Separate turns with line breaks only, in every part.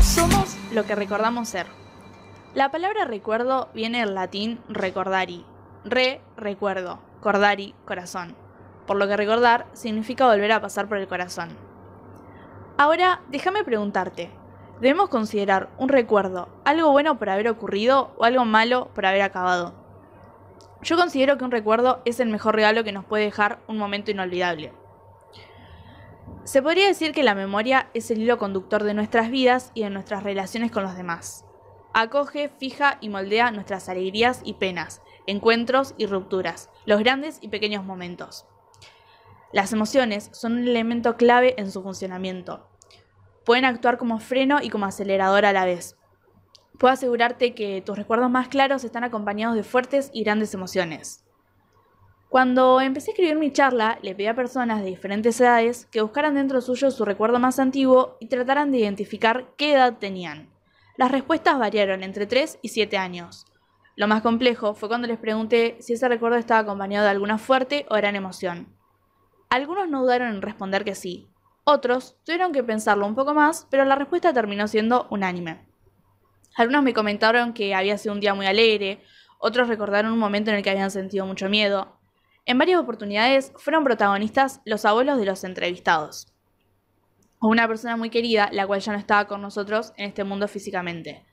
Somos lo que recordamos ser. La palabra recuerdo viene del latín recordari, re recuerdo, cordari corazón, por lo que recordar significa volver a pasar por el corazón. Ahora, déjame preguntarte, debemos considerar un recuerdo algo bueno por haber ocurrido o algo malo por haber acabado. Yo considero que un recuerdo es el mejor regalo que nos puede dejar un momento inolvidable. Se podría decir que la memoria es el hilo conductor de nuestras vidas y de nuestras relaciones con los demás. Acoge, fija y moldea nuestras alegrías y penas, encuentros y rupturas, los grandes y pequeños momentos. Las emociones son un elemento clave en su funcionamiento. Pueden actuar como freno y como acelerador a la vez. Puedo asegurarte que tus recuerdos más claros están acompañados de fuertes y grandes emociones. Cuando empecé a escribir mi charla, le pedí a personas de diferentes edades que buscaran dentro suyo su recuerdo más antiguo y trataran de identificar qué edad tenían. Las respuestas variaron entre 3 y 7 años. Lo más complejo fue cuando les pregunté si ese recuerdo estaba acompañado de alguna fuerte o gran emoción. Algunos no dudaron en responder que sí. Otros tuvieron que pensarlo un poco más, pero la respuesta terminó siendo unánime. Algunos me comentaron que había sido un día muy alegre, otros recordaron un momento en el que habían sentido mucho miedo, en varias oportunidades fueron protagonistas los abuelos de los entrevistados, o una persona muy querida, la cual ya no estaba con nosotros en este mundo físicamente.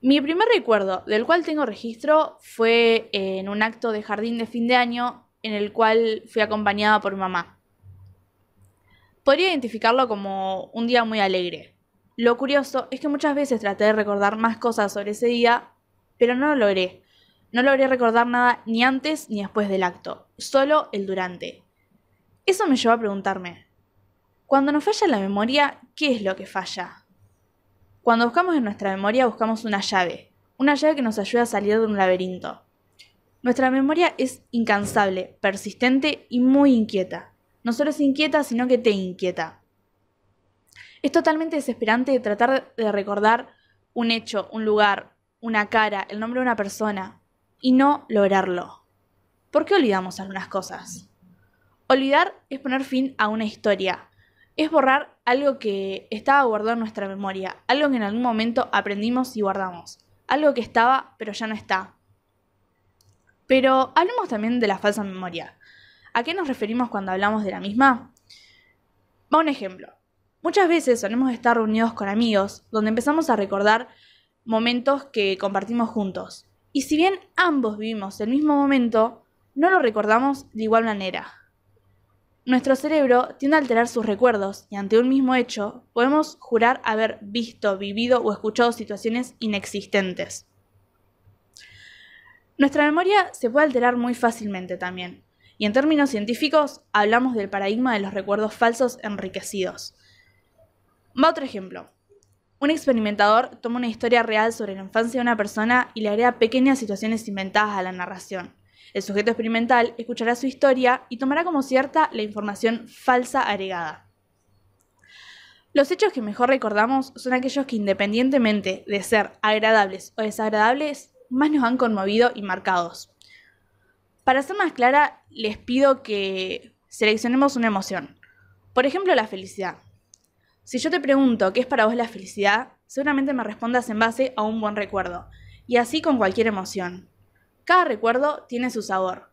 Mi primer recuerdo, del cual tengo registro, fue eh, en un acto de jardín de fin de año en el cual fui acompañada por mamá. Podría identificarlo como un día muy alegre. Lo curioso es que muchas veces traté de recordar más cosas sobre ese día, pero no lo logré. No logré recordar nada ni antes ni después del acto, solo el durante. Eso me llevó a preguntarme, cuando nos falla la memoria, ¿qué es lo que falla? Cuando buscamos en nuestra memoria buscamos una llave, una llave que nos ayuda a salir de un laberinto. Nuestra memoria es incansable, persistente y muy inquieta. No solo es inquieta, sino que te inquieta. Es totalmente desesperante tratar de recordar un hecho, un lugar, una cara, el nombre de una persona, y no lograrlo. ¿Por qué olvidamos algunas cosas? Olvidar es poner fin a una historia, es borrar algo que estaba guardado en nuestra memoria, algo que en algún momento aprendimos y guardamos, algo que estaba pero ya no está. Pero hablemos también de la falsa memoria. ¿A qué nos referimos cuando hablamos de la misma? Va un ejemplo. Muchas veces solemos estar reunidos con amigos donde empezamos a recordar momentos que compartimos juntos, y si bien ambos vivimos el mismo momento, no lo recordamos de igual manera. Nuestro cerebro tiende a alterar sus recuerdos y ante un mismo hecho podemos jurar haber visto, vivido o escuchado situaciones inexistentes. Nuestra memoria se puede alterar muy fácilmente también, y en términos científicos hablamos del paradigma de los recuerdos falsos enriquecidos. Va otro ejemplo. Un experimentador toma una historia real sobre la infancia de una persona y le agrega pequeñas situaciones inventadas a la narración. El sujeto experimental escuchará su historia y tomará como cierta la información falsa agregada. Los hechos que mejor recordamos son aquellos que independientemente de ser agradables o desagradables, más nos han conmovido y marcados. Para ser más clara, les pido que seleccionemos una emoción. Por ejemplo, la felicidad. Si yo te pregunto qué es para vos la felicidad, seguramente me respondas en base a un buen recuerdo, y así con cualquier emoción. Cada recuerdo tiene su sabor.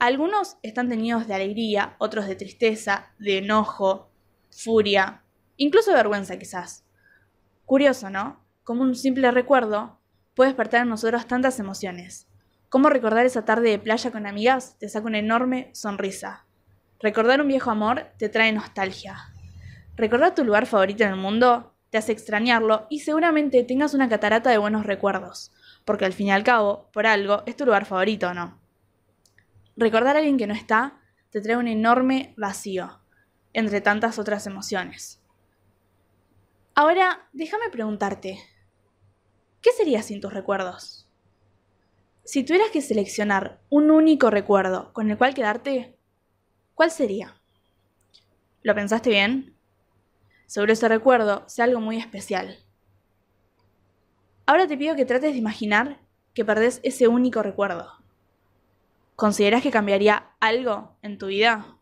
Algunos están tenidos de alegría, otros de tristeza, de enojo, furia, incluso de vergüenza quizás. Curioso, ¿no? Como un simple recuerdo puede despertar en nosotros tantas emociones. Como recordar esa tarde de playa con amigas te saca una enorme sonrisa. Recordar un viejo amor te trae nostalgia. Recordar tu lugar favorito en el mundo te hace extrañarlo y seguramente tengas una catarata de buenos recuerdos, porque al fin y al cabo, por algo, es tu lugar favorito o no. Recordar a alguien que no está te trae un enorme vacío, entre tantas otras emociones. Ahora, déjame preguntarte, ¿qué sería sin tus recuerdos? Si tuvieras que seleccionar un único recuerdo con el cual quedarte, ¿cuál sería? ¿Lo pensaste bien? sobre ese recuerdo sea algo muy especial. Ahora te pido que trates de imaginar que perdés ese único recuerdo. ¿Consideras que cambiaría algo en tu vida?